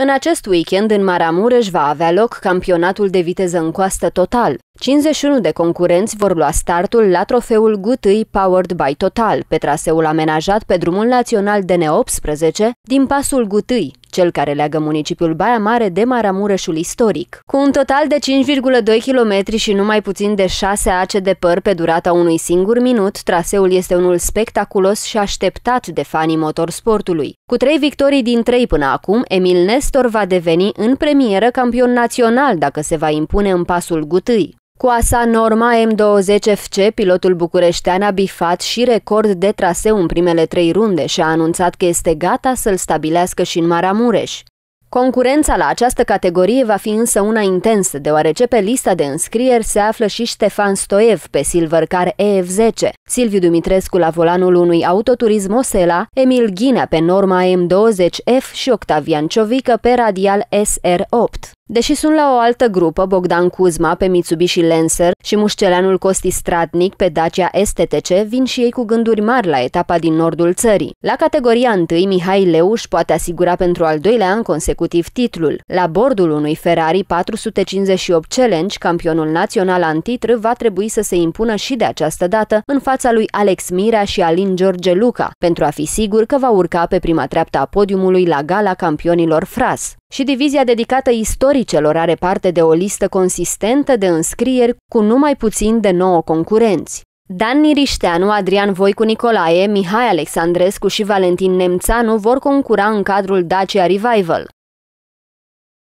În acest weekend, în Maramureș va avea loc campionatul de viteză în coastă total. 51 de concurenți vor lua startul la trofeul Gutâi Powered by Total, pe traseul amenajat pe drumul național DN18 din pasul Gutâi, cel care leagă municipiul Baia Mare de Maramureșul istoric. Cu un total de 5,2 km și numai puțin de 6 ace de păr pe durata unui singur minut, traseul este unul spectaculos și așteptat de fanii motorsportului. Cu trei victorii din trei până acum, Emil Nestor va deveni în premieră campion național dacă se va impune în pasul gutâi. Cu asa Norma M20 FC, pilotul bucureștean a bifat și record de traseu în primele trei runde și a anunțat că este gata să-l stabilească și în Maramureș. Concurența la această categorie va fi însă una intensă, deoarece pe lista de înscrieri se află și Ștefan Stoev pe Silvercar EF10, Silviu Dumitrescu la volanul unui autoturism Osela, Emil Ghinea pe norma M20F și Octavian Ciovică pe radial SR8. Deși sunt la o altă grupă, Bogdan Cuzma pe Mitsubishi Lancer și mușceleanul Costi Stratnic pe Dacia STTC vin și ei cu gânduri mari la etapa din nordul țării. La categoria 1, Mihai Leuș poate asigura pentru al doilea an consecutiv consecutiv titlul. La bordul unui Ferrari 458 Challenge, campionul național antitr va trebui să se impună și de această dată în fața lui Alex Mirea și Alin George Luca, pentru a fi sigur că va urca pe prima treaptă a podiumului la gala campionilor FRAS și divizia dedicată istoricelor are parte de o listă consistentă de înscrieri cu numai puțin de 9 concurenți. Dan Nirișteanu, Adrian Voicu Nicolae, Mihai Alexandrescu și Valentin Nemțanu vor concura în cadrul Dacia Revival.